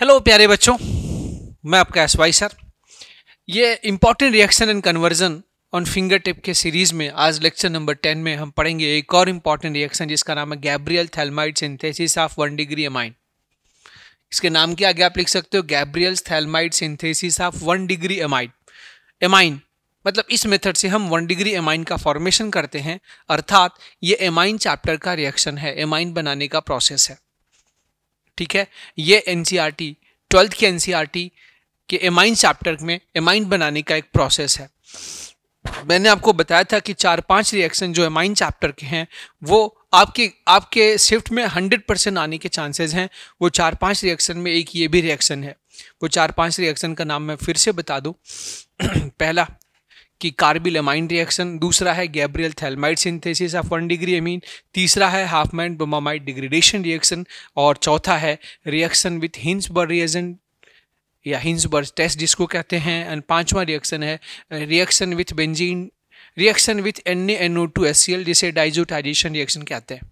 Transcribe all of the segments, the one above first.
Hello प्यारे बच्चों मैं आपका एस वाई सर ये important reaction and conversion on finger tip के सीरीज़ में आज लेक्चर नंबर टेन में हम पढ़ेंगे एक और इम्पॉर्टेंट रिएक्शन जिसका नाम है Gabriel phthalimide synthesis of one degree amine इसके नाम के आगे आप लिख सकते हो Gabriel phthalimide synthesis of one degree amide amine मतलब इस मेथड से हम वन डिग्री एमाइन का फॉर्मेशन करते हैं अर्थात ये एमाइन चैप्टर का रिएक्शन है एमाइन बनाने का प्रोसेस है ठीक है ये N C R T twelfth की एन सी आर टी के एमाइन चैप्टर में एमाइन बनाने का एक प्रोसेस है मैंने आपको बताया था कि चार पांच रिएक्शन जो एमाइन चैप्टर के हैं वो आपके आपके शिफ्ट में हंड्रेड परसेंट आने के चांसेस हैं वो चार पांच रिएक्शन में एक ये भी रिएक्शन है वो चार पांच रिएक्शन का नाम मैं फिर से बता दूं पहला कि एमाइन रिएक्शन दूसरा है Gabriel phthalimide synthesis of one degree amine तीसरा है Hofmann bromamide degradation reaction और चौथा है रिएक्शन विथ हिंस रिएजेंट या हिंसबर्ग टेस्ट जिसको कहते हैं एंड पांचवा रिएक्शन है reaction with benzene reaction with N N O two S C L जिसे डाइजोटाइजेशन रिएक्शन कहते हैं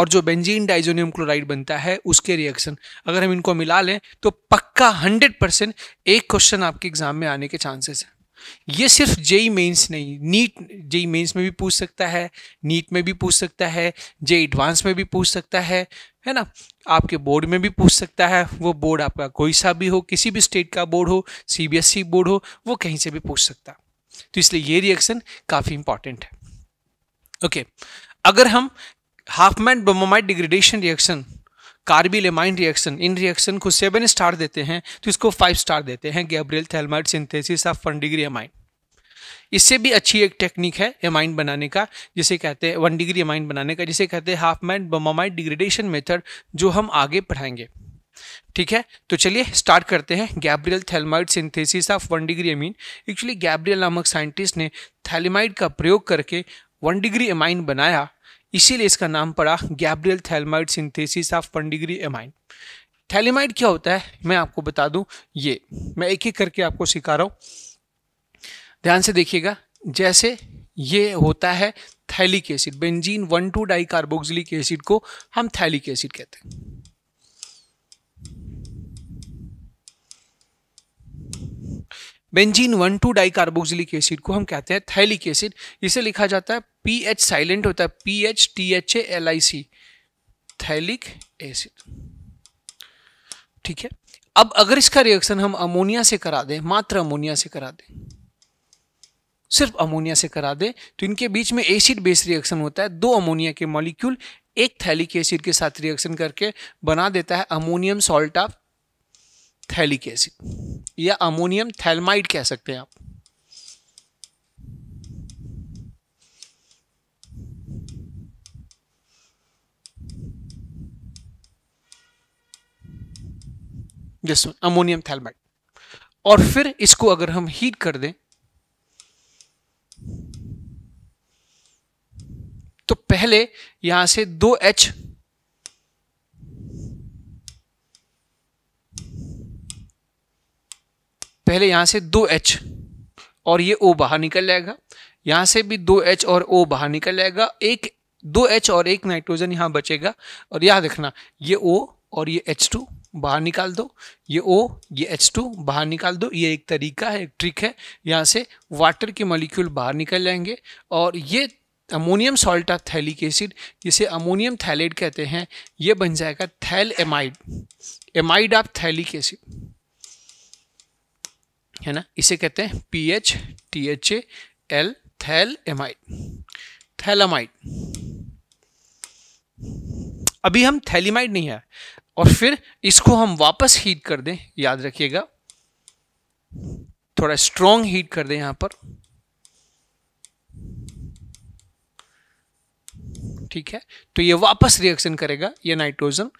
और जो बेंजीन डाइजोनियम क्लोराइड बनता है उसके रिएक्शन अगर हम इनको मिला लें तो पक्का हंड्रेड परसेंट एक क्वेश्चन आपके एग्जाम में आने के चांसेस हैं ये सिर्फ जेई मेंस नहीं नीट जेई मेंस में भी पूछ सकता है नीट में भी पूछ सकता है जे एडवांस में भी पूछ सकता है है ना आपके बोर्ड में भी पूछ सकता है वो बोर्ड आपका कोई सा भी हो किसी भी स्टेट का बोर्ड हो सीबीएसई बोर्ड e हो वो कहीं से भी पूछ सकता तो इसलिए ये रिएक्शन काफ़ी इंपॉर्टेंट है ओके अगर हम Hofmann bromamide degradation reaction carbylamine reaction इन रिएक्शन को सेवन स्टार देते हैं तो इसको फाइव स्टार देते हैं Gabriel phthalimide synthesis of one degree amine इससे भी अच्छी एक टेक्निक है एमाइन बनाने का जिसे कहते हैं वन डिग्री एमाइन बनाने का जिसे कहते हैं Hofmann bromamide degradation method जो हम आगे पढ़ाएंगे ठीक है तो चलिए स्टार्ट करते हैं Gabriel phthalimide synthesis of one degree amine actually Gabriel नामक साइंटिस्ट ने थैलेमाइड का प्रयोग करके वन डिग्री एमाइन बनाया इसीलिए इसका नाम पड़ा Gabriel phthalimide synthesis of one degree amine phthalimide क्या होता है मैं आपको बता दूं ये मैं एक एक करके आपको सिखा रहा हूँ ध्यान से देखिएगा जैसे ये होता है phthalic acid benzene one two di carboxylic acid को हम थैलिक एसिड कहते हैं benzene one two carboxylic acid को हम कहते हैं थैलिक एसिड इसे लिखा जाता है पी एच साइलेंट होता है P H T H A L I C phthalic acid ठीक है अब अगर इसका रिएक्शन हम अमोनिया से करा दें मात्र अमोनिया से करा दें सिर्फ अमोनिया से करा दें तो इनके बीच में एसिड बेस रिएक्शन होता है दो अमोनिया के मॉलिक्यूल एक थैलिक एसिड के साथ रिएक्शन करके बना देता है ammonium salt of phthalic acid या अमोनियम थैलमाइड कह सकते हैं आप जिसमें अमोनियम थैलमाइड और फिर इसको अगर हम हीट कर दें तो पहले यहां से दो एच पहले यहाँ से दो एच और ये ओ बाहर निकल जाएगा यहाँ से भी दो एच और ओ बाहर निकल जाएगा एक दो एच और एक नाइट्रोजन यहाँ बचेगा और यहाँ रखना ये ओ और ये एच टू बाहर निकाल दो ये ओ ये एच टू बाहर निकाल दो ये एक तरीका है एक ट्रिक है यहाँ से वाटर के मॉलिक्यूल बाहर निकल जाएंगे और ये ammonium salt of phthalic acid जिसे अमोनियम थैलेट कहते हैं ये बन जाएगा phthalamide amide of phthalic acid है ना इसे कहते हैं P H T H A L amide phthalamide अभी हम थैलीमाइड नहीं है और फिर इसको हम वापस हीट कर दें याद रखिएगा थोड़ा स्ट्रॉन्ग हीट कर दें यहां पर ठीक है तो ये वापस रिएक्शन करेगा ये नाइट्रोजन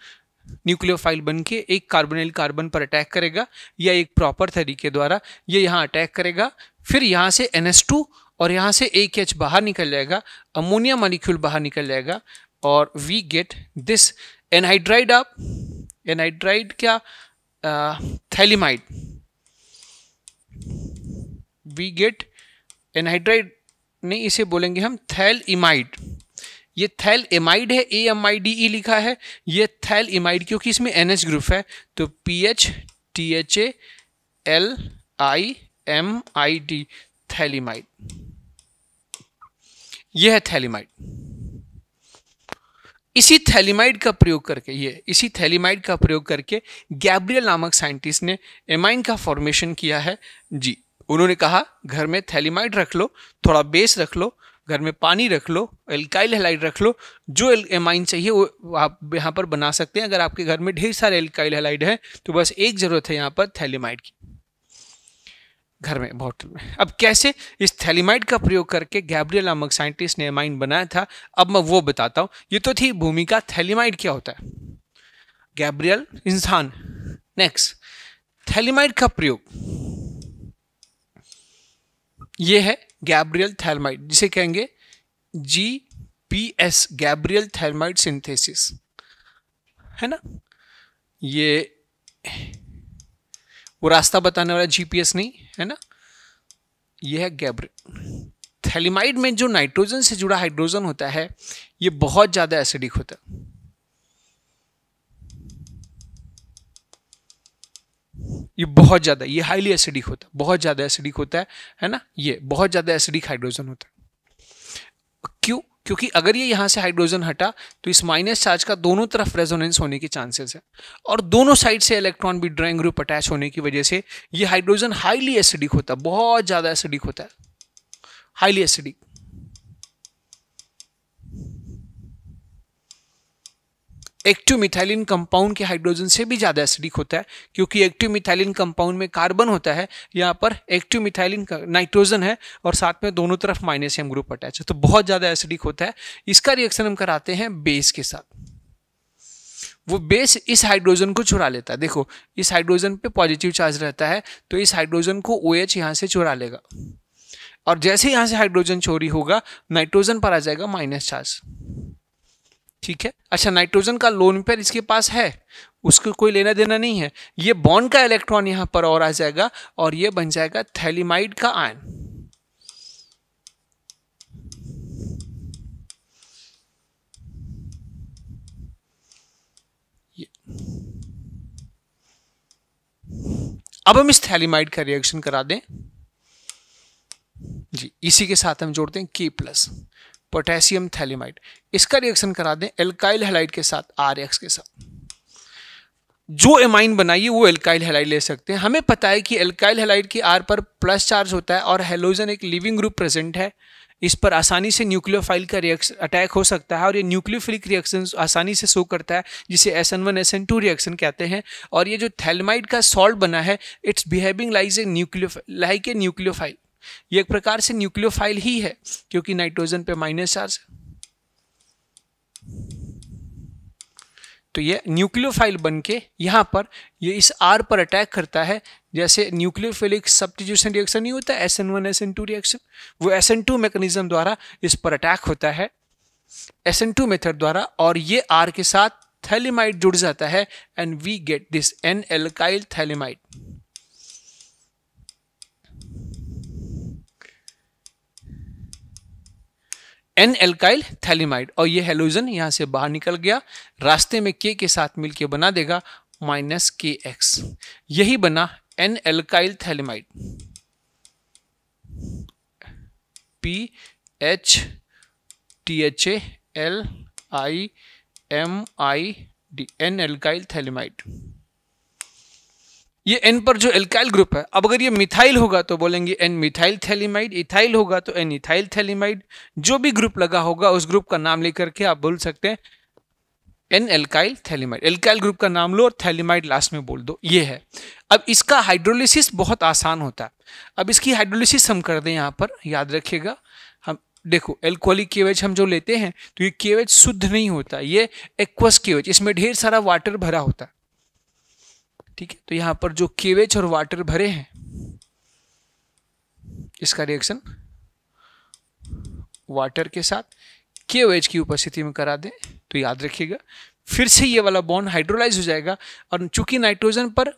न्यूक्लियोफाइल बनके एक कार्बोनिल कार्बन पर अटैक करेगा या एक प्रॉपर तरीके द्वारा ये यह यहाँ अटैक करेगा फिर यहाँ से एन और यहाँ से एक एच बाहर निकल जाएगा अमोनिया मालिक्यूल बाहर निकल जाएगा और वी गेट दिस एनहाइड्राइड आप एनहाइड्राइड क्या थैलीमाइड वी गेट एनहाइड्राइड नहीं इसे बोलेंगे हम थैल इमाइड ये थैल एमाइड है A M I D E लिखा है ये थैल एमाइड क्योंकि इसमें एन एच ग्रुप है तो P H T H A L I M I D phthalimide यह है थैलीमाइड इसी थैलीमाइड का प्रयोग करके ये इसी थैलीमाइड का प्रयोग करके गैब्रियल नामक साइंटिस्ट ने एमाइन का फॉर्मेशन किया है जी उन्होंने कहा घर में थैलीमाइड रख लो थोड़ा बेस रख लो घर में पानी रख लो एल्काइल हेलाइड रख लो जो एमाइन चाहिए वो आप यहाँ पर बना सकते हैं अगर आपके घर में ढेर सारे एल्काइल हेलाइड है तो बस एक ज़रूरत है यहाँ पर थैलीमाइड की घर में बॉटल में अब कैसे इस थैलीमाइड का प्रयोग करके गैब्रियल नामक साइंटिस्ट ने एमाइन बनाया था अब मैं वो बताता हूँ ये तो थी भूमिका थैलीमाइड क्या होता है गैब्रियल इंसान नेक्स्ट थैलीमाइड का प्रयोग ये है गैब्रियल थैलमाइड जिसे कहेंगे G P S Gabriel phthalimide synthesis है ना ये वो रास्ता बताने वाला जीपीएस नहीं है ना ये है गैब्रियल थैलीमाइड में जो नाइट्रोजन से जुड़ा हाइड्रोजन होता है ये बहुत ज़्यादा एसिडिक होता है ये बहुत ज़्यादा ये हाईली एसिडिक होता है बहुत ज़्यादा एसिडिक होता है है ना ये बहुत ज़्यादा एसिडिक हाइड्रोजन होता है क्यों क्योंकि अगर ये यहां से हाइड्रोजन हटा तो इस माइनस चार्ज का दोनों तरफ रेजोनेंस होने के चांसेस है और दोनों साइड से इलेक्ट्रॉन भी ड्राइंग ग्रुप अटैच होने की वजह से ये हाइड्रोजन हाईली एसिडिक होता है बहुत ज़्यादा एसिडिक होता है highly acidic active methylene compound के हाइड्रोजन से भी ज़्यादा एसिडिक होता है क्योंकि एक्टिव मिथाइलिन कंपाउंड में कार्बन होता है यहाँ पर एक्टिव मिथाइलिन नाइट्रोजन है और साथ में दोनों तरफ माइनस एम ग्रुप अटैच है तो बहुत ज़्यादा एसिडिक होता है इसका रिएक्शन हम कराते हैं बेस के साथ वो बेस इस हाइड्रोजन को चुरा लेता है देखो इस हाइड्रोजन पे पॉजिटिव चार्ज रहता है तो इस हाइड्रोजन को ओ OH एच यहाँ से चुरा लेगा और जैसे यहाँ से हाइड्रोजन चोरी होगा नाइट्रोजन पर आ जाएगा माइनस चार्ज ठीक है अच्छा नाइट्रोजन का लोन पेयर इसके पास है उसको कोई लेना देना नहीं है ये बॉन्ड का इलेक्ट्रॉन यहां पर और आ जाएगा और ये बन जाएगा थैलीमाइड का आयन अब हम इस थैलीमाइड का रिएक्शन करा दें जी इसी के साथ हम जोड़ते हैं के प्लस पोटेशियम थैलीमाइड इसका रिएक्शन करा दें एल्काइल हेलाइड के साथ आर के साथ जो एमाइन बनाइए वो एल्काइल हेलाइड ले सकते हैं हमें पता है कि एल्काइल हेलाइड की आर पर प्लस चार्ज होता है और हेलोजन एक लिविंग ग्रुप प्रेजेंट है इस पर आसानी से न्यूक्लियोफाइल का रिएक्शन अटैक हो सकता है और ये न्यूक्लियोफिलिक रिएक्शन आसानी से शो करता है जिसे S N one S N two reaction कहते हैं और ये जो थैलमाइड का सॉल्ट बना है it's behaving likes a nucleo like a nucleophile ये एक प्रकार से न्यूक्लियोफाइल ही है क्योंकि नाइट्रोजन पे माइनस चार्ज है तो ये न्यूक्लियोफाइल बनके के यहाँ पर ये इस आर पर अटैक करता है जैसे न्यूक्लियोफिलिक सब्सटीट्यूशन रिएक्शन नहीं होता S N one S N two reaction वो एस एन टू मैकेनिज्म द्वारा इस पर अटैक होता है एस एन टू मेथड द्वारा और ये आर के साथ थैलीमाइड जुड़ जाता है and we get this N alkyl phthalimide N alkyl phthalimide और ये हेलोजन यहाँ से बाहर निकल गया रास्ते में के के साथ मिलके बना देगा माइनस के एक्स यही बना N alkyl phthalimide P H T H A L I M I D N alkyl phthalimide ये एन पर जो एल्काइल ग्रुप है अब अगर ये मिथाइल होगा तो बोलेंगे एन मिथाइल थैलीमाइड इथाइल होगा तो एन इथाइल थैलीमाइड जो भी ग्रुप लगा होगा उस ग्रुप का नाम लेकर के आप बोल सकते हैं N alkyl phthalimide alkyl group का नाम लो और थैलीमाइड लास्ट में बोल दो ये है अब इसका हाइड्रोलिसिस बहुत आसान होता है अब इसकी हाइड्रोलिसिस हम कर दें यहाँ पर याद रखिएगा हम देखो एल्कोहलिक केवेज हम जो लेते हैं तो ये केवेज शुद्ध नहीं होता ये एक्वस केवेज इसमें ढेर सारा वाटर भरा होता है ठीक है तो यहाँ पर जो केवेच और वाटर भरे हैं इसका रिएक्शन वाटर के साथ केवेच की उपस्थिति में करा दें तो याद रखिएगा फिर से ये वाला बॉन्ड हाइड्रोलाइज हो जाएगा और चूंकि नाइट्रोजन पर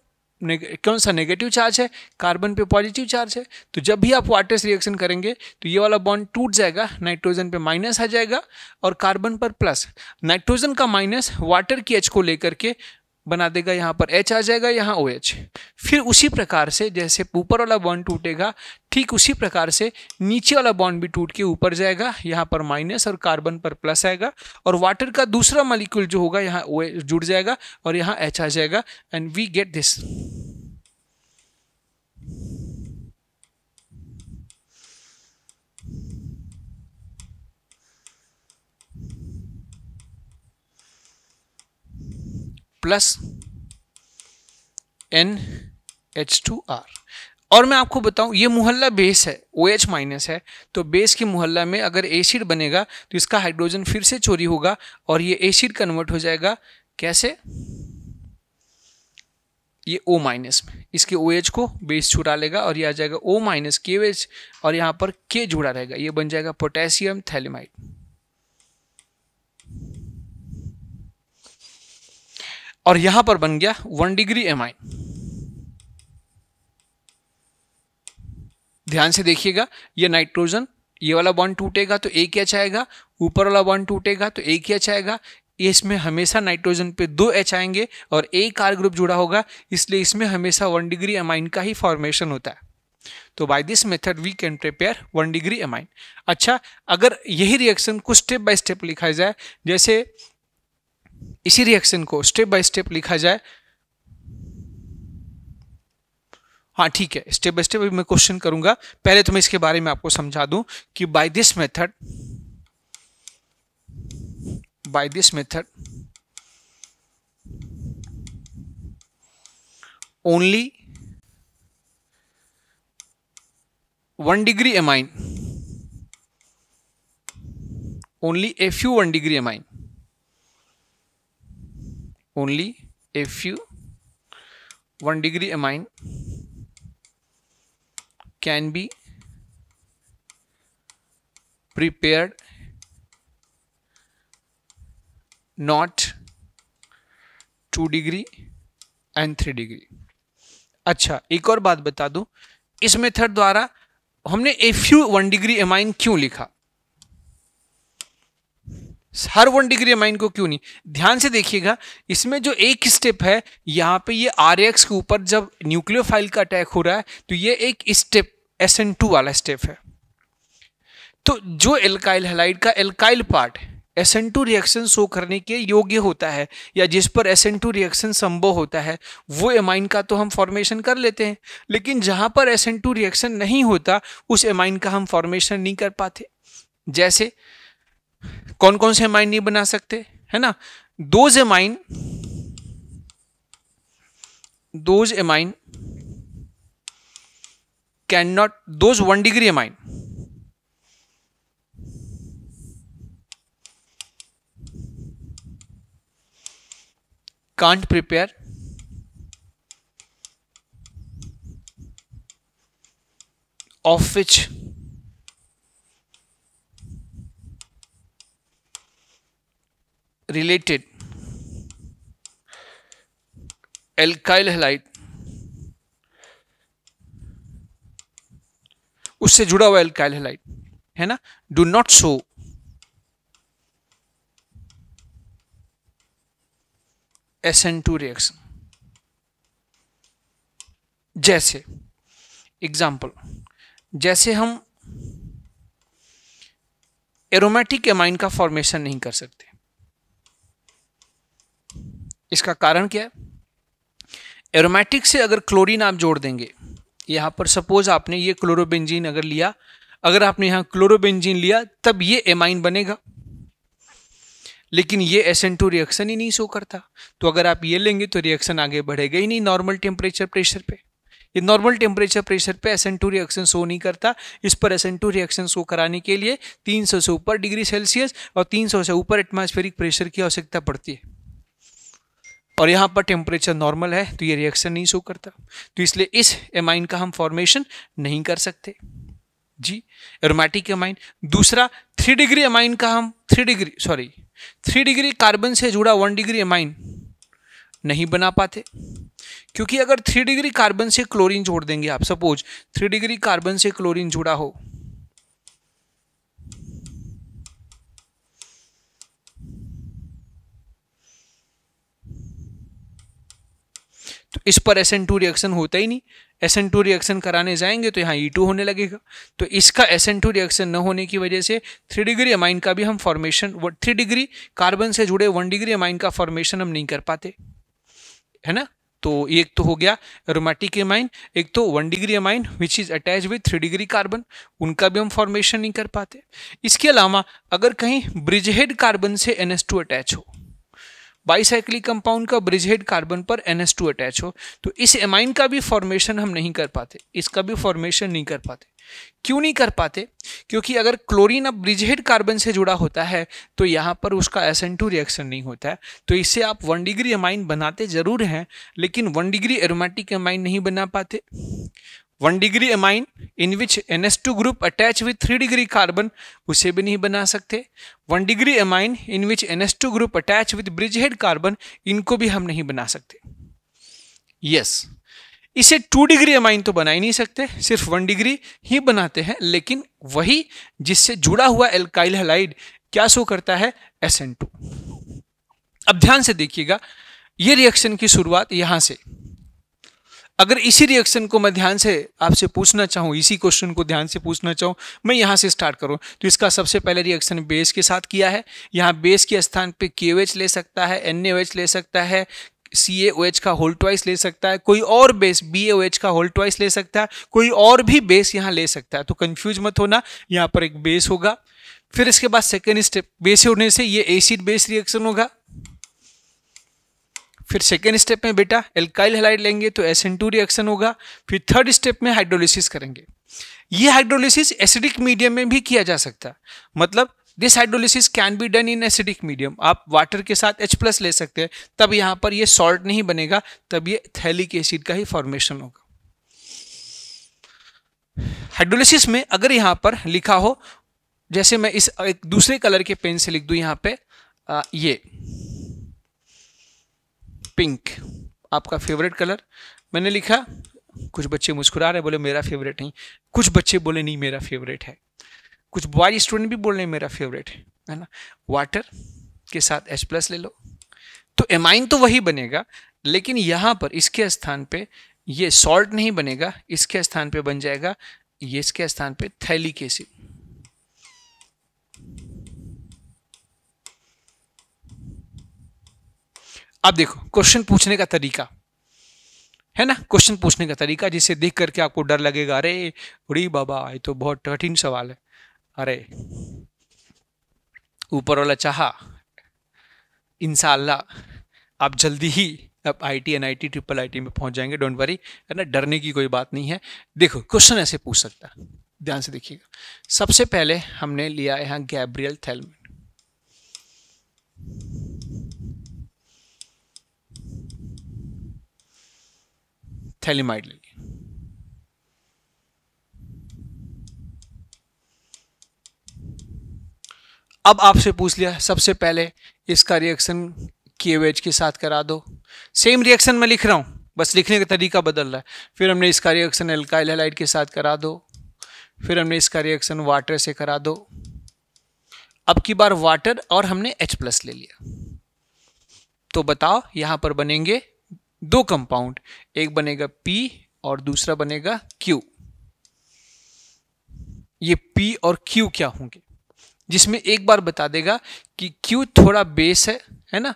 कौन सा नेगेटिव चार्ज है कार्बन पे पॉजिटिव चार्ज है तो जब भी आप वाटर से रिएक्शन करेंगे तो ये वाला बॉन्ड टूट जाएगा नाइट्रोजन पे माइनस आ जाएगा और कार्बन पर प्लस नाइट्रोजन का माइनस वाटर की एच को लेकर के बना देगा यहाँ पर एच आ जाएगा यहाँ ओ OH. फिर उसी प्रकार से जैसे ऊपर वाला बॉन्ड टूटेगा ठीक उसी प्रकार से नीचे वाला बॉन्ड भी टूट के ऊपर जाएगा यहाँ पर माइनस और कार्बन पर प्लस आएगा और वाटर का दूसरा मालिक्यूल जो होगा यहाँ ओ OH जुड़ जाएगा और यहाँ एच आ जाएगा and we get this plus N H two R और मैं आपको बताऊं ये मुहल्ला बेस है ओ एच माइनस है तो बेस के मुहल्ला में अगर एसिड बनेगा तो इसका हाइड्रोजन फिर से चोरी होगा और ये एसिड कन्वर्ट हो जाएगा कैसे ये ओ माइनस में इसके ओ OH एच को बेस छुड़ा लेगा और ये आ जाएगा ओ माइनस के एच और यहाँ पर के जुड़ा रहेगा ये बन जाएगा पोटेशियम थैलीमाइड और यहां पर बन गया वन डिग्री एम आई ध्यान से देखिएगा ये नाइट्रोजन ये वाला बॉन्ड टूटेगा तो एक एच आएगा ऊपर वाला बॉन्ड टूटेगा तो एक एच आएगा इसमें हमेशा नाइट्रोजन पे दो एच आएंगे और एक आर ग्रुप जुड़ा होगा इसलिए इसमें हमेशा वन डिग्री एमाइन का ही फॉर्मेशन होता है तो by this method we can prepare one degree amine अच्छा अगर यही रिएक्शन कुछ स्टेप बाय स्टेप लिखा जाए जैसे इसी रिएक्शन को स्टेप बाय स्टेप लिखा जाए हाँ ठीक है स्टेप बाय स्टेप अभी मैं क्वेश्चन करूंगा पहले तो मैं इसके बारे में आपको समझा दूं कि by this method by this method only one degree amine only a few one degree amine only a few one degree amine can be prepared not two degree and three degree अच्छा एक और बात बता दूं इस method द्वारा हमने a few one degree amine क्यों लिखा हर वन डिग्री एम को क्यों नहीं ध्यान से देखिएगा इसमें जो एक स्टेप है यहाँ पे ये आर के ऊपर जब न्यूक्लियोफाइल का अटैक हो रहा है तो ये एक स्टेप एस वाला स्टेप है तो जो एल्काइल हेलाइड का alkyl part S N two reaction show करने के योग्य होता है या जिस पर एस एन टू रिएक्शन संभव होता है वो एमाइन का तो हम फॉर्मेशन कर लेते हैं लेकिन जहाँ पर एस एन टू रिएक्शन नहीं होता उस एमाइन का हम फॉर्मेशन नहीं कर पाते जैसे कौन कौन से माइंड नहीं बना सकते है ना those amine those mind can not those one degree a mind can't prepare of which related alkyl halide उससे जुड़ा हुआ एल्काइल हेलाइट है ना do not show S N two reaction जैसे एग्जाम्पल जैसे हम एरोमेटिक एमाइन का फॉर्मेशन नहीं कर सकते इसका कारण क्या है एरोमेटिक से अगर क्लोरीन आप जोड़ देंगे यहाँ पर सपोज आपने ये क्लोरोबेंजीन अगर लिया अगर आपने यहाँ क्लोरोबेंजीन लिया तब ये एमाइन बनेगा लेकिन ये एस एन टू रिएक्शन ही नहीं शो करता तो अगर आप ये लेंगे तो रिएक्शन आगे बढ़ेगा ही नहीं नॉर्मल टेम्परेचर प्रेशर पे ये नॉर्मल टेम्परेचर प्रेशर पे S N two reaction show नहीं करता इस पर S N two reaction show कराने के लिए 300 से ऊपर डिग्री सेल्सियस और 300 से ऊपर एटमॉस्फेरिक प्रेशर की आवश्यकता पड़ती है और यहाँ पर टेम्परेचर नॉर्मल है तो ये रिएक्शन नहीं शो करता तो इसलिए इस एमाइन का हम फॉर्मेशन नहीं कर सकते जी एरोमेटिक एमाइन दूसरा थ्री डिग्री एमाइन का हम three degree sorry three degree carbon से जुड़ा वन डिग्री एमाइन नहीं बना पाते क्योंकि अगर थ्री डिग्री कार्बन से क्लोरीन जोड़ देंगे आप सपोज थ्री डिग्री कार्बन से क्लोरीन जुड़ा हो इस पर एस एन टू रिएक्शन होता ही नहीं एस टू रिएक्शन कराने जाएंगे तो यहाँ ई e टू होने लगेगा तो इसका एस एन टू रिएक्शन न होने की वजह से थ्री डिग्री अमाइन का भी हम फॉर्मेशन थ्री डिग्री कार्बन से जुड़े वन डिग्री अमाइन का फॉर्मेशन हम नहीं कर पाते है ना तो एक तो हो गया रोमैटिक एमाइन एक तो one degree amine which is attach with three degree carbon उनका भी हम फॉर्मेशन नहीं कर पाते इसके अलावा अगर कहीं ब्रिजहेड कार्बन से एन टू अटैच हो बाईसाइक्लिक कंपाउंड का ब्रिज हेड कार्बन पर एन अटैच हो तो इस एमाइन का भी फॉर्मेशन हम नहीं कर पाते इसका भी फॉर्मेशन नहीं कर पाते क्यों नहीं कर पाते क्योंकि अगर क्लोरीन अब ब्रिजहेड कार्बन से जुड़ा होता है तो यहाँ पर उसका एस रिएक्शन नहीं होता है तो इससे आप वन डिग्री एमाइन बनाते ज़रूर हैं लेकिन वन डिग्री एरोमेटिक एमाइन नहीं बना पाते one degree amine in which N S two group attach with three degree carbon उसे भी नहीं बना सकते one degree amine in which N S two group attach with bridge head carbon इनको भी हम नहीं बना सकते यस yes. इसे टू डिग्री एमाइन तो बना ही नहीं सकते सिर्फ वन डिग्री ही बनाते हैं लेकिन वही जिससे जुड़ा हुआ एल्काइल हेलाइड क्या शो करता है एस एन टू अब ध्यान से देखिएगा ये रिएक्शन की शुरुआत यहां से अगर इसी रिएक्शन को मैं ध्यान से आपसे पूछना चाहूँ इसी क्वेश्चन को ध्यान से पूछना चाहूँ मैं यहाँ से स्टार्ट करूँ तो इसका सबसे पहले रिएक्शन बेस के साथ किया है यहाँ बेस के स्थान पे KOH ले सकता है एच ले सकता है सी ए एच का होल ट्वाइस ले सकता है कोई और बेस बी ए का होल ट्वाइस ले सकता है कोई और भी बेस यहाँ ले सकता है तो कन्फ्यूज मत होना यहाँ पर एक बेस होगा फिर इसके बाद सेकेंड स्टेप बेस होने से ये एसिड बेस रिएक्शन होगा फिर सेकेंड स्टेप में बेटा एल्काइल हेलाइड लेंगे तो एस रिएक्शन होगा फिर थर्ड स्टेप में हाइड्रोलिसिस करेंगे ये हाइड्रोलिसिस एसिडिक मीडियम में भी किया जा सकता मतलब this hydrolysis can be done in acidic medium आप वाटर के साथ H प्लस ले सकते हैं तब यहाँ पर ये सॉल्ट नहीं बनेगा तब ये थैलिक एसिड का ही फॉर्मेशन होगा हाइड्रोलिसिस में अगर यहाँ पर लिखा हो जैसे मैं इस एक दूसरे कलर के पेन से लिख दूँ यहाँ पे आ, ये पिंक आपका फेवरेट कलर मैंने लिखा कुछ बच्चे मुस्कुरा रहे बोले मेरा फेवरेट नहीं कुछ बच्चे बोले नहीं मेरा फेवरेट है कुछ बॉय स्टूडेंट भी बोल रहे हैं मेरा फेवरेट है है ना वाटर के साथ एच प्लस ले लो तो एमाइन तो वही बनेगा लेकिन यहाँ पर इसके स्थान पे ये सॉल्ट नहीं बनेगा इसके स्थान पे बन जाएगा ये इसके स्थान पे थैली केसिड अब देखो क्वेश्चन पूछने का तरीका है ना क्वेश्चन पूछने का तरीका जिसे देख करके आपको डर लगेगा अरे उड़ी बाबा ये तो बहुत कठिन सवाल है अरे ऊपर वाला चाह इनशाला आप जल्दी ही अब I T N I T triple I T में पहुंच जाएंगे डोंट वरी है ना डरने की कोई बात नहीं है देखो क्वेश्चन ऐसे पूछ सकता ध्यान से देखिएगा सबसे पहले हमने लिया यहाँ गैब्रियल थेलमन थैलीमाइड ले लिया अब आपसे पूछ लिया सबसे पहले इसका रिएक्शन वेज के साथ करा दो सेम रिएक्शन मैं लिख रहा हूं बस लिखने का तरीका बदल रहा है फिर हमने इसका रिएक्शन एल्काइल हेलाइड के साथ करा दो फिर हमने इसका रिएक्शन वाटर से करा दो अब की बार वाटर और हमने H प्लस ले लिया तो बताओ यहां पर बनेंगे दो कंपाउंड एक बनेगा P और दूसरा बनेगा Q ये P और Q क्या होंगे जिसमें एक बार बता देगा कि Q थोड़ा बेस है है ना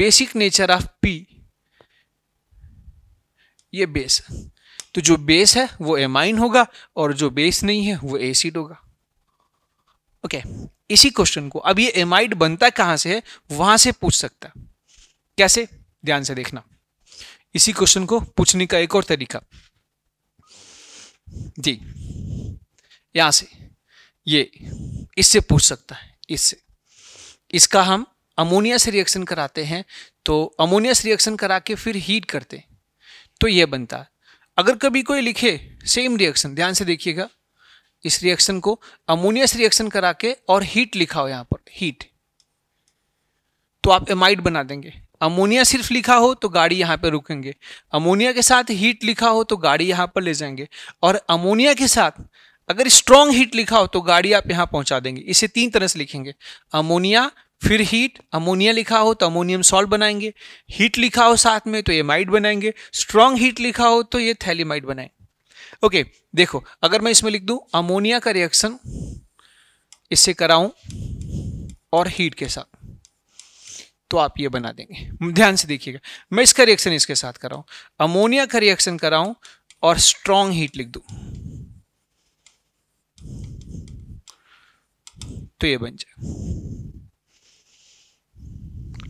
बेसिक नेचर ऑफ P ये बेस है तो जो बेस है वो एमाइन होगा और जो बेस नहीं है वो एसिड होगा ओके okay, इसी क्वेश्चन को अब ये एमाइड बनता कहां से है वहां से पूछ सकता कैसे ध्यान से देखना इसी क्वेश्चन को पूछने का एक और तरीका जी यहां से ये इससे पूछ सकता है इससे इसका हम अमोनिया से रिएक्शन कराते हैं तो अमोनिया से रिएक्शन करा के फिर हीट करते तो ये बनता है अगर कभी कोई लिखे सेम रिएक्शन ध्यान से देखिएगा इस रिएक्शन को अमोनिया से रिएक्शन करा के और हीट लिखा हो यहां पर हीट तो आप एमाइड बना देंगे अमोनिया सिर्फ लिखा हो तो गाड़ी यहाँ पर रुकेंगे अमोनिया के साथ हीट लिखा हो तो गाड़ी यहाँ पर ले जाएंगे और अमोनिया के साथ अगर स्ट्रॉन्ग हीट लिखा हो तो गाड़ी आप यहाँ पहुँचा देंगे इसे तीन तरह से लिखेंगे अमोनिया फिर हीट अमोनिया लिखा हो तो अमोनियम सॉल्ट बनाएंगे हीट लिखा हो साथ में तो ये माइट बनाएंगे स्ट्रॉन्ग हीट लिखा हो तो ये थैलीमाइट बनाएंगे ओके okay, देखो अगर मैं इसमें लिख दूं अमोनिया का रिएक्शन इससे कराऊं और हीट के साथ तो आप ये बना देंगे ध्यान से देखिएगा मैं इसका रिएक्शन इसके साथ कराऊँ अमोनिया का रिएक्शन कराऊं और स्ट्रॉन्ग हीट लिख दू तो ये बन जाए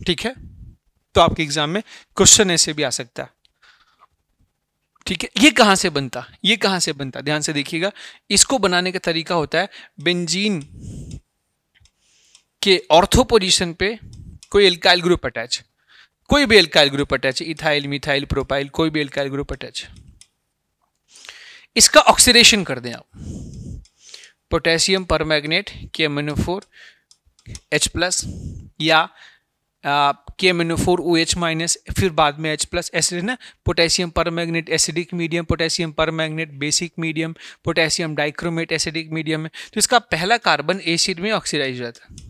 ठीक है तो आपके एग्जाम में क्वेश्चन ऐसे भी आ सकता है ठीक है ये कहां से बनता ये कहां से बनता ध्यान से देखिएगा इसको बनाने का तरीका होता है बेंजीन के ऑर्थो पे कोई एल्काइल ग्रुप अटैच कोई भी alkyl group attach ethyl methyl propyl कोई भी एल्काइल ग्रुप अटैच इसका ऑक्सीडेशन कर दें आप पोटेशियम मैग्नेट के मेनोफोर एच प्लस या के मेनोफोर ओ एच माइनस फिर बाद में एच प्लस एसिड है ना potassium per magnet acidic medium potassium per magnet basic medium potassium dichromate acidic medium में तो इसका पहला कार्बन एसिड में ऑक्सीडाइज हो जाता है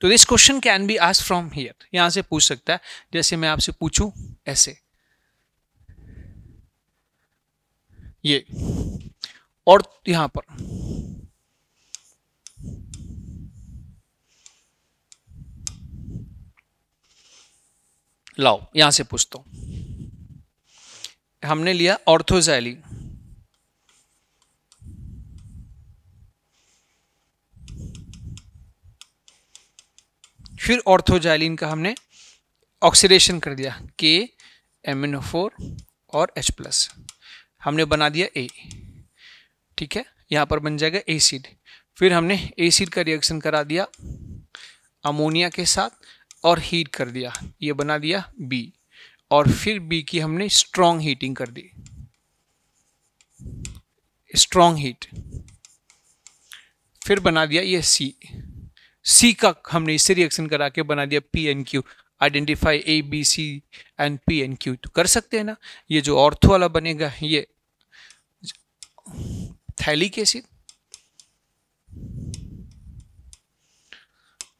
तो this question can be ask from here यहां से पूछ सकता है जैसे मैं आपसे पूछूं ऐसे ये और यहां पर लाओ यहां से पूछता हूं हमने लिया ऑर्थोजैली फिर ऑर्थोजाइलिन का हमने ऑक्सीडेशन कर दिया के एम फोर और एच प्लस हमने बना दिया ए ठीक है यहाँ पर बन जाएगा एसिड फिर हमने एसिड का रिएक्शन करा दिया अमोनिया के साथ और हीट कर दिया ये बना दिया बी और फिर बी की हमने स्ट्रॉन्ग हीटिंग कर दी स्ट्रॉन्ग हीट फिर बना दिया ये सी सी का हमने इससे रिएक्शन करा के बना दिया P N Q identify A B C and P N Q तो कर सकते हैं ना ये जो ऑर्थो वाला बनेगा ये थैलिक एसिड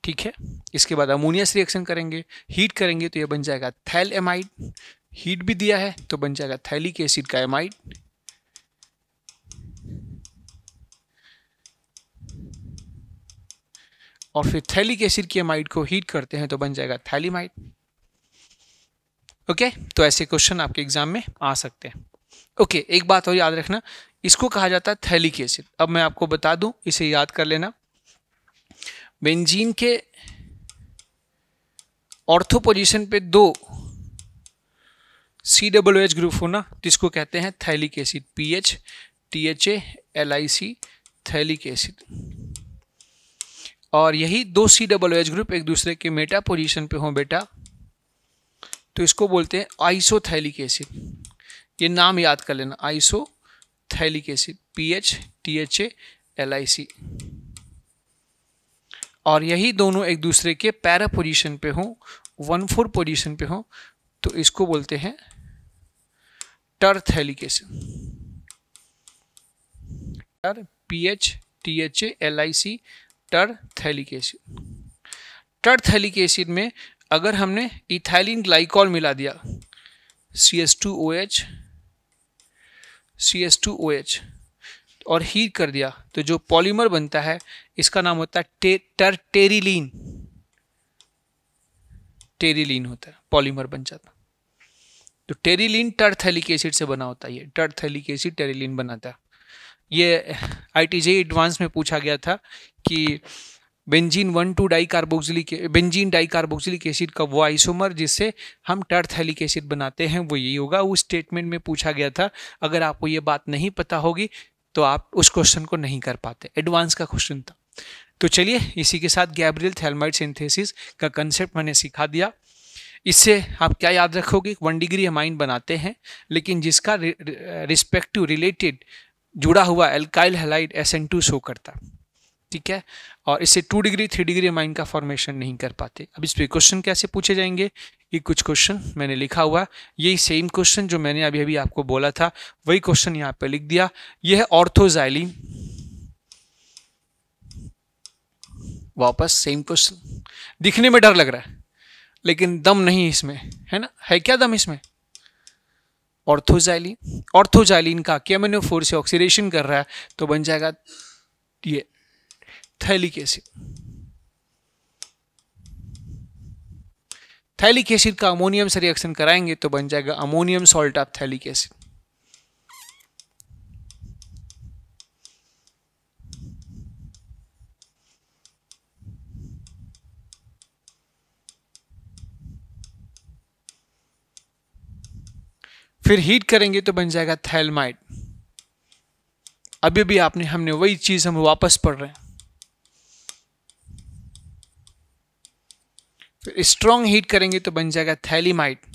ठीक है इसके बाद अमोनिया से रिएक्शन करेंगे हीट करेंगे तो ये बन जाएगा थैल एमाइड हीट भी दिया है तो बन जाएगा थैलिक एसिड का एमाइड और फिर थैलिक एसिड के एमाइड को हीट करते हैं तो बन जाएगा थैलीमाइड ओके तो ऐसे क्वेश्चन आपके एग्जाम में आ सकते हैं ओके एक बात और याद रखना इसको कहा जाता है थैलिक एसिड अब मैं आपको बता दूं इसे याद कर लेना बेंजीन के ऑर्थो पोजीशन पे दो सी डब्ल्यू एच ग्रुप होना जिसको कहते हैं phthalic acid P H T H A L I C phthalic acid और यही दो सी डबल एच ग्रुप एक दूसरे के मेटा पोजीशन पे हों बेटा तो इसको बोलते हैं आइसोथैलिक एसिड ये नाम याद कर लेना isophthalic acid P H T H A L I C और यही दोनों एक दूसरे के पैरा पोजीशन पे हों वन फोर पोजीशन पे हों तो इसको बोलते हैं terephthalic acid ter P H T H A L I C terephthalic acid terephthalic acid में अगर हमने इथाइलिन ग्लाइकॉल मिला दिया C S two O H C S two O H और हीट कर दिया तो जो पॉलीमर बनता है इसका नाम होता है टे, टेरिलीन होता है पॉलीमर बन जाता तो टेरिलीन टर्थेलिक एसिड से बना होता है ये टर्थेलिक एसिड टेरिलीन बनाता है ये आई टी एडवांस में पूछा गया था कि benzene one two die carboxylic benzene di carboxylic acid का वो आइसोमर जिससे हम टर्थैलिक एसिड बनाते हैं वो यही होगा उस स्टेटमेंट में पूछा गया था अगर आपको ये बात नहीं पता होगी तो आप उस क्वेश्चन को नहीं कर पाते एडवांस का क्वेश्चन था तो चलिए इसी के साथ गैब्रियल थैलमाइड सिंथेसिस का कंसेप्ट मैंने सिखा दिया इससे आप क्या याद रखोगे वन डिग्री हम बनाते हैं लेकिन जिसका रिस्पेक्टिव रिलेटेड जुड़ा हुआ alkyl halide S N two show करता ठीक है और इससे two degree three degree mine का फॉर्मेशन नहीं कर पाते अब इस पर क्वेश्चन कैसे पूछे जाएंगे ये कुछ क्वेश्चन मैंने लिखा हुआ यही सेम क्वेश्चन जो मैंने अभी अभी आपको बोला था वही क्वेश्चन यहाँ पे लिख दिया ये है ऑर्थोजाइलिन वापस सेम क्वेश्चन दिखने में डर लग रहा है लेकिन दम नहीं इसमें है ना है क्या दम इसमें ऑर्थोजाइलिन ऑर्थोजाइलिन का फोर से ऑक्सीडेशन कर रहा है तो बन जाएगा ये थैलिक एसिड थैलिक एसिड का अमोनियम से रिएक्शन कराएंगे तो बन जाएगा ammonium salt of phthalic acid फिर हीट करेंगे तो बन जाएगा थैलमाइट अभी भी आपने हमने वही चीज हम वापस पढ़ रहे हैं फिर स्ट्रॉन्ग हीट करेंगे तो बन जाएगा थैलीमाइट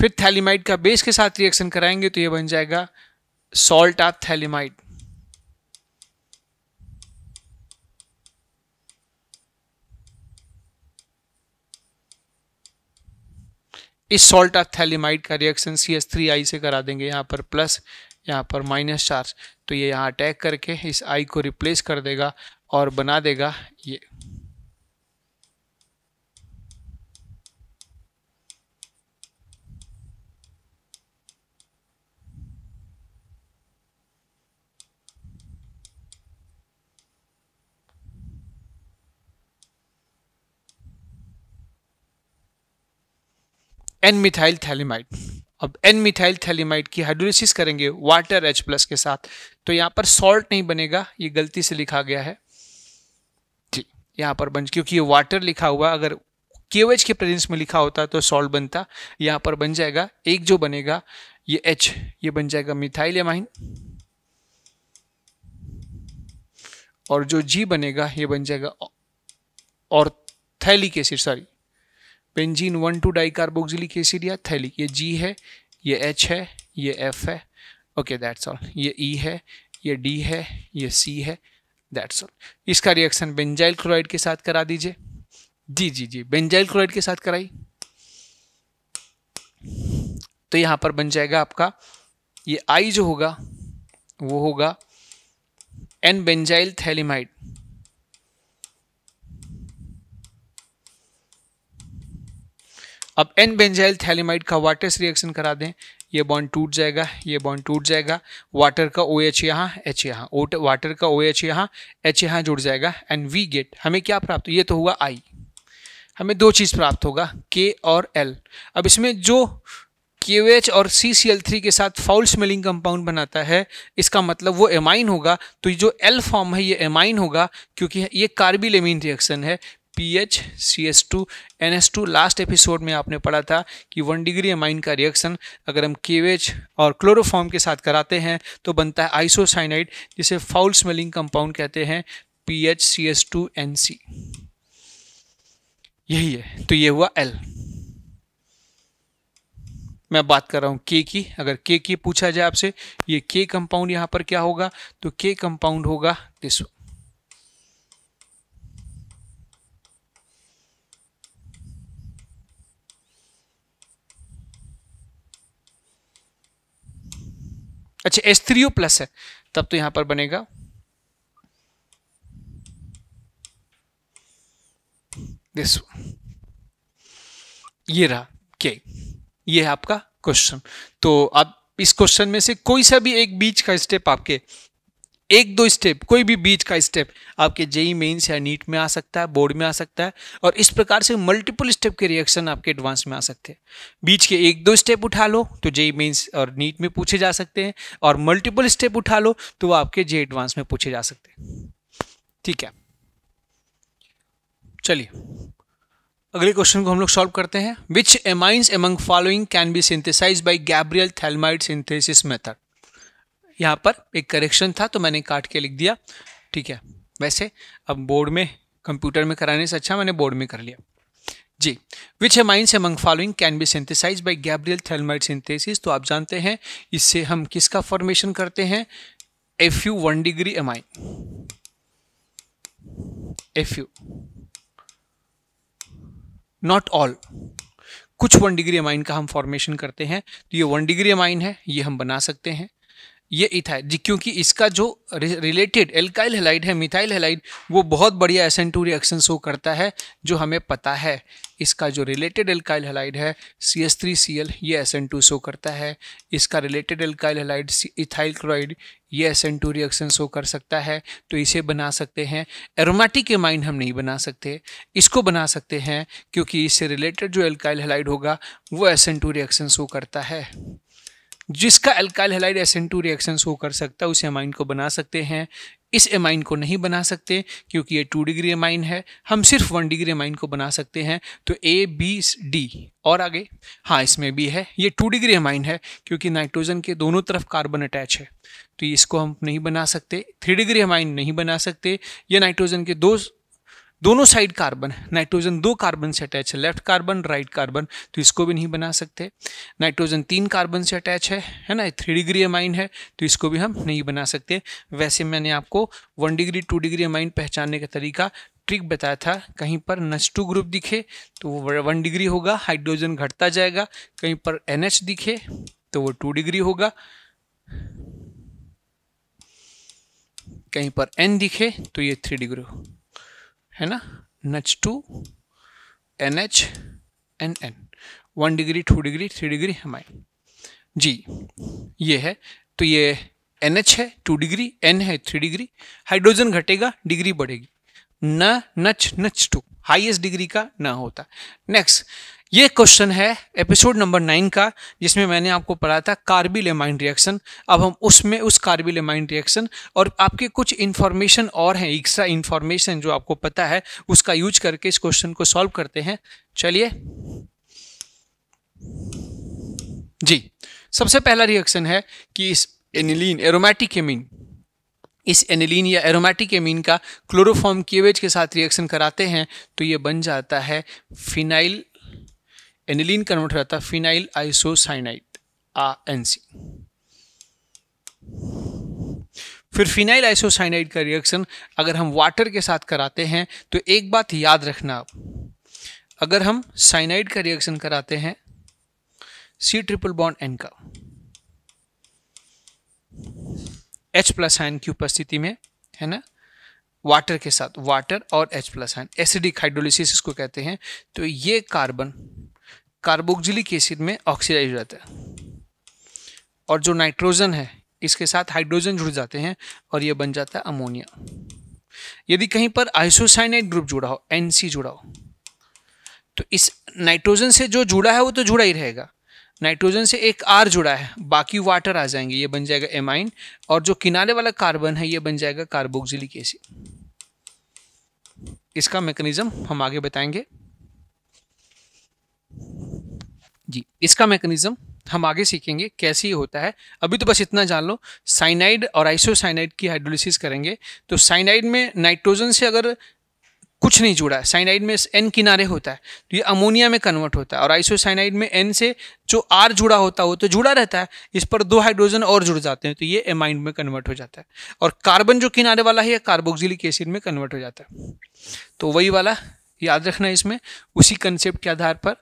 फिर थैलीमाइट का बेस के साथ रिएक्शन कराएंगे तो ये बन जाएगा सॉल्ट ऑफ थैलीमाइट इस सॉल्ट ऑफ थैलीमाइड का reaction C S three I से करा देंगे यहाँ पर प्लस यहाँ पर माइनस चार्ज तो ये यहाँ अटैक करके इस आई को रिप्लेस कर देगा और बना देगा ये एन मिथाइल थैलीमाइड अब एन मिथाइल थैलीमाइड की हाइड्रोलिसिस करेंगे वाटर एच प्लस के साथ तो यहाँ पर सॉल्ट नहीं बनेगा ये गलती से लिखा गया है जी यहाँ पर बन क्योंकि ये वाटर लिखा हुआ अगर के के प्रेजेंस में लिखा होता तो सॉल्ट बनता यहाँ पर बन जाएगा एक जो बनेगा ये एच ये बन जाएगा मिथाइल एमाइन और जो जी बनेगा ये बन जाएगा और के सिर sorry benzene one two di carboxylic acid या थैलिक ये जी है ये एच है ये एफ है ओके दैट्स ऑल ये ई e है ये डी है ये सी है दैट्स ऑल इसका रिएक्शन बेंजाइल क्लोराइड के साथ करा दीजिए जी जी जी बेंजाइल क्लोराइड के साथ कराई तो यहां पर बन जाएगा आपका ये आई जो होगा वो होगा एन बेंजाइल थैलीमाइड अब एन बेंजाइल थैलीमाइड का वाटर से रिएक्शन करा दें ये बॉन्ड टूट जाएगा ये बॉन्ड टूट जाएगा वाटर का ओ एच यहाँ एच यहाँ वाटर का ओ एच यहाँ एच यहाँ जुड़ जाएगा एंड वी गेट हमें क्या प्राप्त ये तो हुआ आई हमें दो चीज़ प्राप्त होगा के और एल अब इसमें जो के ओ एच और सी सी एल थ्री के साथ फाउल स्मेलिंग कंपाउंड बनाता है इसका मतलब वो एमाइन होगा तो जो एल फॉर्म है ये एमाइन होगा क्योंकि ये कार्बिलेमिन रिएक्शन है P H C S two N S two last episode में आपने पढ़ा था कि वन डिग्री एमाइन का रिएक्शन अगर हम केवेज और क्लोरोफॉर्म के साथ कराते हैं तो बनता है आइसोसाइनाइड जिसे फाउल स्मेलिंग कंपाउंड कहते हैं P H C S two N C यही है तो ये हुआ एल मैं बात कर रहा हूँ के की अगर के की पूछा जाए आपसे ये के कंपाउंड यहाँ पर क्या होगा तो के कंपाउंड होगा दिस अच्छा एस थ्री ओ प्लस है तब तो यहां पर बनेगा दिस ये रहा के ये है आपका क्वेश्चन तो आप इस क्वेश्चन में से कोई सा भी एक बीच का स्टेप आपके एक दो स्टेप कोई भी बीच का स्टेप आपके जेई मेंस e या नीट में आ सकता है बोर्ड में आ सकता है और इस प्रकार से मल्टीपल स्टेप के रिएक्शन आपके एडवांस में आ सकते हैं बीच के एक दो स्टेप उठा लो तो जेई मेंस e और नीट में पूछे जा सकते हैं और मल्टीपल स्टेप उठा लो तो वो आपके जे एडवांस e में पूछे जा सकते हैं ठीक है चलिए अगले क्वेश्चन को हम लोग सॉल्व करते हैं which amines among following can be synthesize by Gabriel phthalimide synthesis method यहाँ पर एक करेक्शन था तो मैंने काट के लिख दिया ठीक है वैसे अब बोर्ड में कंप्यूटर में कराने से अच्छा मैंने बोर्ड में कर लिया जी which amines among following can be synthesize by Gabriel phthalimide synthesis तो आप जानते हैं इससे हम किसका फॉर्मेशन करते हैं F U one degree M I F U not all कुछ वन डिग्री अमाइन का हम फॉर्मेशन करते हैं तो ये वन डिग्री अमाइन है ये हम बना सकते हैं ये इथाइल क्योंकि इसका जो रिलेटेड एल्काइल हेलाइड है मिथाइल हेलाइड वो बहुत बढ़िया S N two reaction show करता है जो हमें पता है इसका जो रिलेटेड एल्काइल हेलाइड है C S three C L ये एस एन टू शो करता है इसका related alkyl halide ethyl chloride ये S N two reaction show कर सकता है तो इसे बना सकते हैं एरोमेटिक एमाइन हम नहीं बना सकते इसको बना सकते हैं क्योंकि इससे रिलेटेड जो एल्काइल हेलाइड होगा वो S N two reaction show करता है जिसका alkyl halide S N two reaction show कर सकता है उस एमाइन को बना सकते हैं इस एमाइन को नहीं बना सकते क्योंकि ये टू डिग्री एमाइन है हम सिर्फ वन डिग्री एमाइन को बना सकते हैं तो ए बी डी और आगे हाँ इसमें भी है ये टू डिग्री एमाइन है क्योंकि नाइट्रोजन के दोनों तरफ कार्बन अटैच है तो इसको हम नहीं बना सकते थ्री डिग्री एमाइन नहीं बना सकते ये नाइट्रोजन के दो दोनों साइड कार्बन है नाइट्रोजन दो कार्बन से अटैच है लेफ्ट कार्बन राइट कार्बन तो इसको भी नहीं बना सकते नाइट्रोजन तीन कार्बन से अटैच है है ना थ्री डिग्री अमाइन है तो इसको भी हम नहीं बना सकते वैसे मैंने आपको one degree two degree amine पहचानने का तरीका ट्रिक बताया था कहीं पर नच टू ग्रुप दिखे तो वो वन डिग्री होगा हाइड्रोजन घटता जाएगा कहीं पर एन दिखे तो वो टू डिग्री होगा कहीं पर एन दिखे तो ये थ्री डिग्री हो है ना H two N H N N one degree two degree three degree M G ये है तो ये एन एच है टू डिग्री एन है थ्री डिग्री हाइड्रोजन घटेगा डिग्री बढ़ेगी न नच नच टू हाइएस्ट डिग्री का न होता नेक्स्ट ये क्वेश्चन है एपिसोड नंबर नाइन का जिसमें मैंने आपको पढ़ा था कार्बिल एमाइन रिएक्शन अब हम उसमें उस कार्बिल एमाइन रिएक्शन और आपके कुछ इन्फॉर्मेशन और हैं एक्स्ट्रा इन्फॉर्मेशन जो आपको पता है उसका यूज करके इस क्वेश्चन को सॉल्व करते हैं चलिए जी सबसे पहला रिएक्शन है कि इस एनिलीन एरोमेटिक एमिन इस एनिलीन या एरोमेटिक एमिन का क्लोरोफॉर्म केवेज के साथ रिएक्शन कराते हैं तो ये बन जाता है फिनाइल एनिलीन कन्वर्ट हो जाता है फिनाइल आइसोसाइनाइट आ एन सी फिर फिनाइल आइसोसाइनाइड का रिएक्शन अगर हम वाटर के साथ कराते हैं तो एक बात याद रखना आप अगर हम साइनाइड का रिएक्शन कराते हैं सी ट्रिपल बॉन्ड एन का एच प्लस आयन की उपस्थिति में है ना वाटर के साथ वाटर और H plus ion acidic hydrolysis इसको कहते हैं तो ये कार्बन कार्बोक्जिलिक एसिड में ऑक्सीडाइज हो जाता है और जो नाइट्रोजन है इसके साथ हाइड्रोजन जुड़ जाते हैं और यह बन जाता है अमोनिया यदि कहीं पर आइसोसाइनाइड ग्रुप जुड़ा हो एन जुड़ा हो तो इस नाइट्रोजन से जो जुड़ा है वो तो जुड़ा ही रहेगा नाइट्रोजन से एक आर जुड़ा है बाकी वाटर आ जाएंगे ये बन जाएगा एमाइन और जो किनारे वाला कार्बन है ये बन जाएगा कार्बोक्सिलिक एसिड इसका मैकेनिज्म हम आगे बताएंगे जी इसका मैकेनिज्म हम आगे सीखेंगे कैसे होता है अभी तो बस इतना जान लो साइनाइड और आइसोसाइनाइड की हाइड्रोलिसिस करेंगे तो साइनाइड में नाइट्रोजन से अगर कुछ नहीं जुड़ा है साइनाइड में एन किनारे होता है तो ये अमोनिया में कन्वर्ट होता है और आइसोसाइनाइड में एन से जो आर जुड़ा होता हो तो जुड़ा रहता है इस पर दो हाइड्रोजन और जुड़ जाते हैं तो ये एमाइन में कन्वर्ट हो जाता है और कार्बन जो किनारे वाला है ये कार्बोक्सिलिक एसिड में कन्वर्ट हो जाता है तो वही वाला याद रखना इसमें उसी कंसेप्ट के आधार पर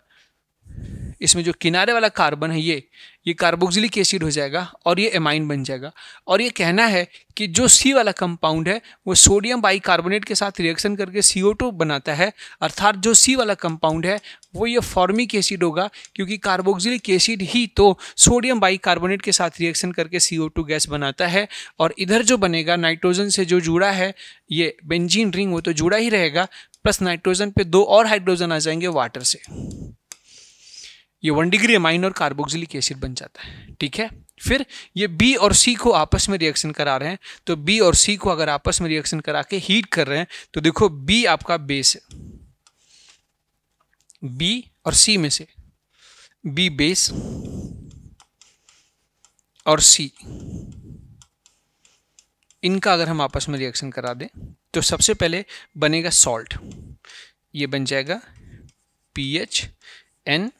इसमें जो किनारे वाला कार्बन है ये ये कार्बोक्सिलिक एसिड हो जाएगा और ये एमाइन बन जाएगा और ये कहना है कि जो सी वाला कंपाउंड है वो सोडियम बाइकार्बोनेट के साथ रिएक्शन करके सी बनाता है अर्थात जो सी वाला कंपाउंड है वो ये फॉर्मिक एसिड होगा क्योंकि कार्बोक्सिलिक एसिड ही तो सोडियम बाइकार्बोनेट के साथ रिएक्शन करके सी गैस बनाता है और इधर जो बनेगा नाइट्रोजन से जो जुड़ा है ये बेंजीन रिंग वो तो जुड़ा ही रहेगा प्लस नाइट्रोजन पे दो और हाइड्रोजन आ जाएंगे वाटर से ये वन डिग्री अमाइन और कार्बोक्सिलिक एसिड बन जाता है ठीक है फिर ये बी और सी को आपस में रिएक्शन करा रहे हैं तो बी और सी को अगर आपस में रिएक्शन करा के हीट कर रहे हैं तो देखो बी आपका बेस है बी और सी में से बी बेस और सी इनका अगर हम आपस में रिएक्शन करा दें तो सबसे पहले बनेगा सॉल्ट ये बन जाएगा P H N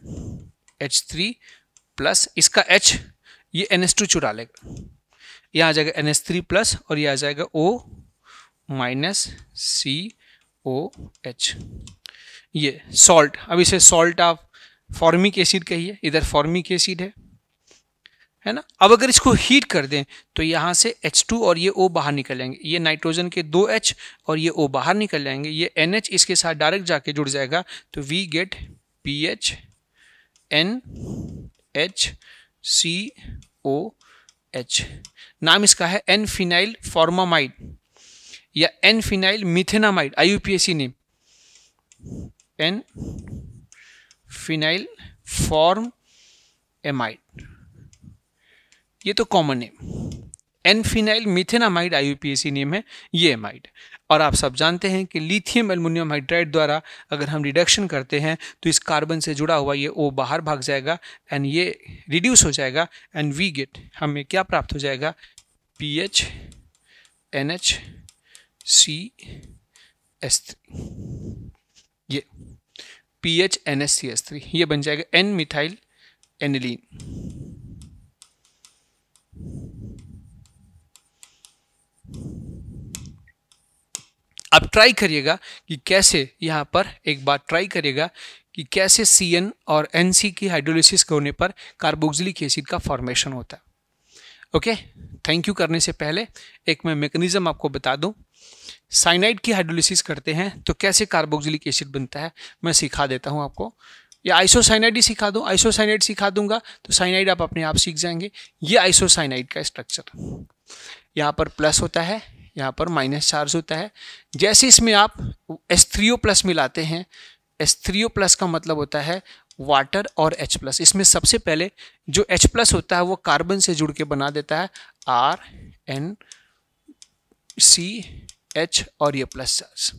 H three plus इसका एच ये एन एस टू चुरा लेगा यह आ जाएगा एन एस थ्री प्लस और ये आ जाएगा O minus C O H ये सॉल्ट अब इसे सॉल्ट आप फॉर्मिक एसिड कहिए इधर फॉर्मिक एसिड है है ना अब अगर इसको हीट कर दें तो यहाँ से एच टू और ये ओ बाहर निकल जाएंगे ये नाइट्रोजन के दो एच और ये ओ बाहर निकल जाएंगे ये एन एच इसके साथ डायरेक्ट जाके जुड़ जाएगा तो we get P H N H C O H नाम इसका है एन फिनाइल फॉर्मामाइड या N phenyl methanamide IUPAC name N phenyl form amide ये तो common name N phenyl methanamide IUPAC name है ये amide और आप सब जानते हैं कि लिथियम एल्यूमिनियम हाइड्राइड द्वारा अगर हम रिडक्शन करते हैं तो इस कार्बन से जुड़ा हुआ ये ओ बाहर भाग जाएगा एंड ये रिड्यूस हो जाएगा एंड वी गेट हमें क्या प्राप्त हो जाएगा P H N H C S three ये P H N S C S three ये बन जाएगा एन मिथाइल एनिलीन आप ट्राई करिएगा कि कैसे यहाँ पर एक बार ट्राई करिएगा कि कैसे सी एन और एन सी की हाइड्रोलिसिस होने पर कार्बोक्सिलिक एसिड का फॉर्मेशन होता है ओके थैंक यू करने से पहले एक मैं मेकनिज़म आपको बता दूं साइनाइड की हाइड्रोलिसिस करते हैं तो कैसे कार्बोक्सिलिक एसिड बनता है मैं सिखा देता हूं आपको या आइसोसाइनाइड ही सिखा दूँ आइसोसाइनाइड सिखा दूंगा तो साइनाइड आप अपने आप सीख जाएंगे ये आइसोसाइनाइड का स्ट्रक्चर यहाँ पर प्लस होता है यहाँ पर माइनस चार्ज होता है जैसे इसमें आप एस थ्री ओ प्लस मिलाते हैं एस थ्री ओ प्लस का मतलब होता है वाटर और एच प्लस इसमें सबसे पहले जो एच प्लस होता है वो कार्बन से जुड़ के बना देता है आर एन सी एच और ये प्लस चार्ज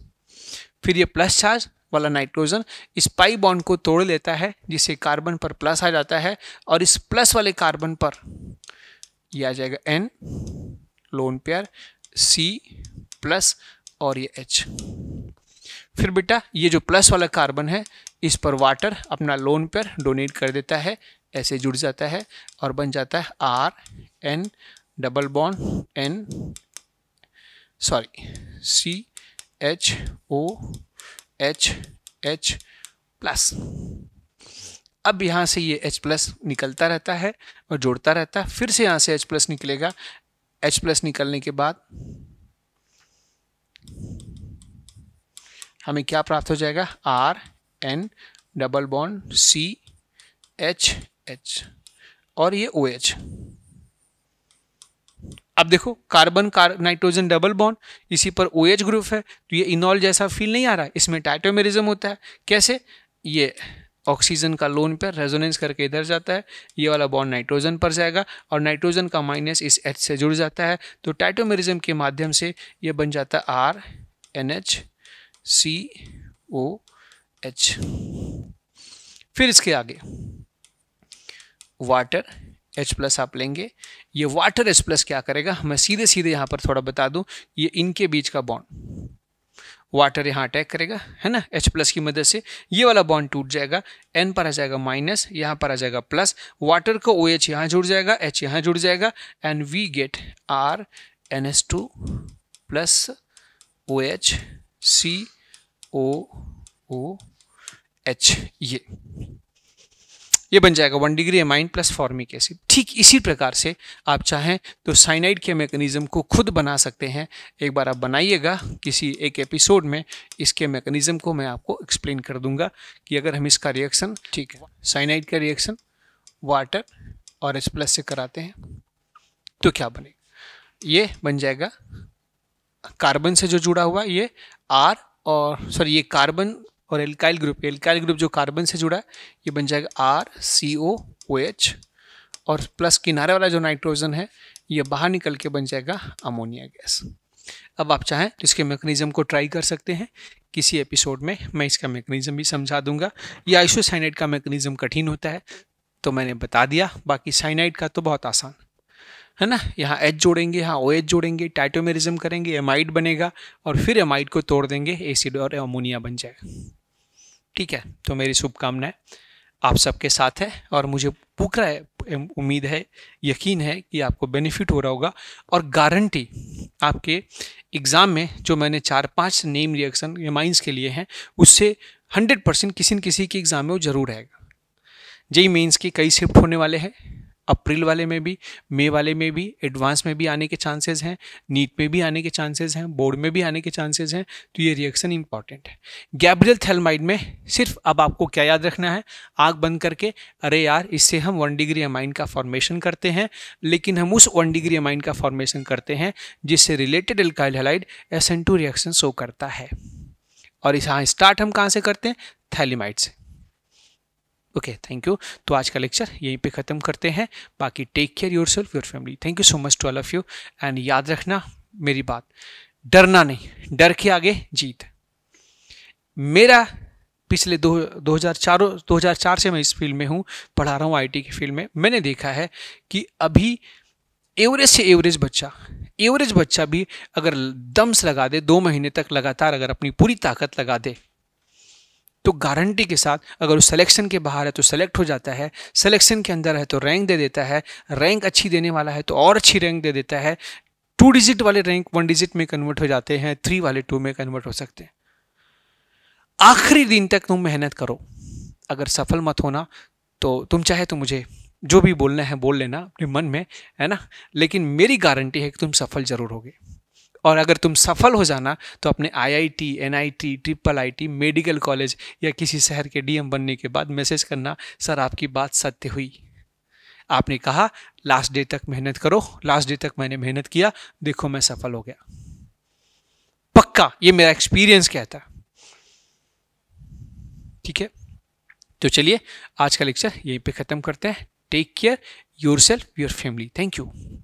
फिर ये प्लस चार्ज वाला नाइट्रोजन इस पाई बॉन्ड को तोड़ लेता है जिससे कार्बन पर प्लस आ जाता है और इस प्लस वाले कार्बन पर ये आ जाएगा N lone pair C plus और ये एच फिर बेटा ये जो प्लस वाला कार्बन है इस पर वाटर अपना लोन पर डोनेट कर देता है ऐसे जुड़ जाता है और बन जाता है R N double bond N sorry C H O H H plus अब यहाँ से ये H प्लस निकलता रहता है और जोड़ता रहता है फिर से यहाँ से H प्लस निकलेगा एच प्लस निकलने के बाद हमें क्या प्राप्त हो जाएगा R N double bond C H H और ये ओ OH. एच अब देखो कार्बन कार नाइट्रोजन डबल बॉन्ड इसी पर ओ OH ग्रुप है तो ये इनॉल जैसा फील नहीं आ रहा इसमें टाइटोमेरिज्म होता है कैसे ये ऑक्सीजन का लोन पर रेजोनेंस करके इधर जाता है ये वाला बॉन्ड नाइट्रोजन पर जाएगा और नाइट्रोजन का माइनस इस एच से जुड़ जाता है तो टाइटोमेरिज्म के माध्यम से ये बन जाता है R N H C O H फिर इसके आगे वाटर H प्लस आप लेंगे ये वाटर H प्लस क्या करेगा मैं सीधे सीधे यहाँ पर थोड़ा बता दूँ ये इनके बीच का बॉन्ड वाटर यहाँ अटैक करेगा है ना H प्लस की मदद से ये वाला बॉन्ड टूट जाएगा N पर आ जाएगा माइनस यहाँ पर आ जाएगा प्लस वाटर का ओ OH एच यहाँ जुड़ जाएगा H यहाँ जुड़ जाएगा and we get R N S two plus O H C O O H ये ये बन जाएगा one degree amine plus formic acid ठीक इसी प्रकार से आप चाहें तो साइनाइड के मैकेनिज़्म को खुद बना सकते हैं एक बार आप बनाइएगा किसी एक एपिसोड में इसके मैकेनिज़्म को मैं आपको एक्सप्लेन कर दूंगा कि अगर हम इसका रिएक्शन ठीक है साइनाइड का रिएक्शन वाटर और एच प्लस से कराते हैं तो क्या बनेगा ये बन जाएगा कार्बन से जो जुड़ा हुआ ये आर और सॉरी ये कार्बन और एल्काइल ग्रुप एल्काइल ग्रुप जो कार्बन से जुड़ा है ये बन जाएगा R C O O H और प्लस किनारे वाला जो नाइट्रोजन है ये बाहर निकल के बन जाएगा अमोनिया गैस अब आप चाहें तो इसके मेकनिज़म को ट्राई कर सकते हैं किसी एपिसोड में मैं इसका मेकनिज़म भी समझा दूंगा ये आइसोसाइनाइड का मेकनिज़म कठिन होता है तो मैंने बता दिया बाकी साइनाइड का तो बहुत आसान है ना यहाँ एच जोड़ेंगे यहाँ ओ एच जोड़ेंगे टाइटोमेरिज्म करेंगे एमाइड बनेगा और फिर एमाइड को तोड़ देंगे एसिड और अमोनिया बन जाएगा ठीक है तो मेरी शुभकामनाएं आप सबके साथ है और मुझे पूरा है उम्मीद है यकीन है कि आपको बेनिफिट हो रहा होगा और गारंटी आपके एग्ज़ाम में जो मैंने चार पांच नेम रिएक्शन माइंस के लिए हैं उससे हंड्रेड परसेंट किसी न किसी के एग्ज़ाम में वो ज़रूर आएगा जेई मेंस के कई शिफ्ट होने वाले हैं अप्रैल वाले में भी मई वाले में भी एडवांस में भी आने के चांसेस हैं नीट में भी आने के चांसेस हैं बोर्ड में भी आने के चांसेस हैं तो ये रिएक्शन इंपॉर्टेंट है गैब्रियल थेलमाइड में सिर्फ अब आपको क्या याद रखना है आग बंद करके अरे यार इससे हम वन डिग्री अमाइन का फॉर्मेशन करते हैं लेकिन हम उस वन डिग्री अमाइन का फॉर्मेशन करते हैं जिससे related alkyl halide S reaction show करता है और इस हाँ स्टार्ट हम कहाँ से करते हैं थैलीमाइड से ओके थैंक यू तो आज का लेक्चर यहीं पे ख़त्म करते हैं बाकी take care yourself your family thank you so much to all of you and याद रखना मेरी बात डरना नहीं डर के आगे जीत मेरा पिछले दो दो हज़ार चारों दो हज़ार चार से मैं इस फील्ड में हूँ पढ़ा रहा हूँ आईटी की फील्ड में मैंने देखा है कि अभी एवरेज से एवरेज बच्चा एवरेज बच्चा भी अगर दम्स लगा दे दो महीने तक लगातार अगर अपनी पूरी ताकत लगा दे तो गारंटी के साथ अगर उस सिलेक्शन के बाहर है तो सेलेक्ट हो जाता है सिलेक्शन के अंदर है तो रैंक दे देता है रैंक अच्छी देने वाला है तो और अच्छी रैंक दे देता है टू डिजिट वाले रैंक वन डिजिट में कन्वर्ट हो जाते हैं थ्री वाले टू में कन्वर्ट हो सकते हैं आखिरी दिन तक तुम मेहनत करो अगर सफल मत होना तो तुम चाहे तो मुझे जो भी बोलना है बोल लेना अपने मन में है ना लेकिन मेरी गारंटी है कि तुम सफल ज़रूर होगे और अगर तुम सफल हो जाना तो अपने IIT NIT triple IT medical college या किसी शहर के डीएम बनने के बाद मैसेज करना सर आपकी बात सत्य हुई आपने कहा लास्ट डे तक मेहनत करो लास्ट डे तक मैंने मेहनत किया देखो मैं सफल हो गया पक्का ये मेरा एक्सपीरियंस कहता है ठीक है तो चलिए आज का लेक्चर यहीं पे ख़त्म करते हैं take care yourself your family thank you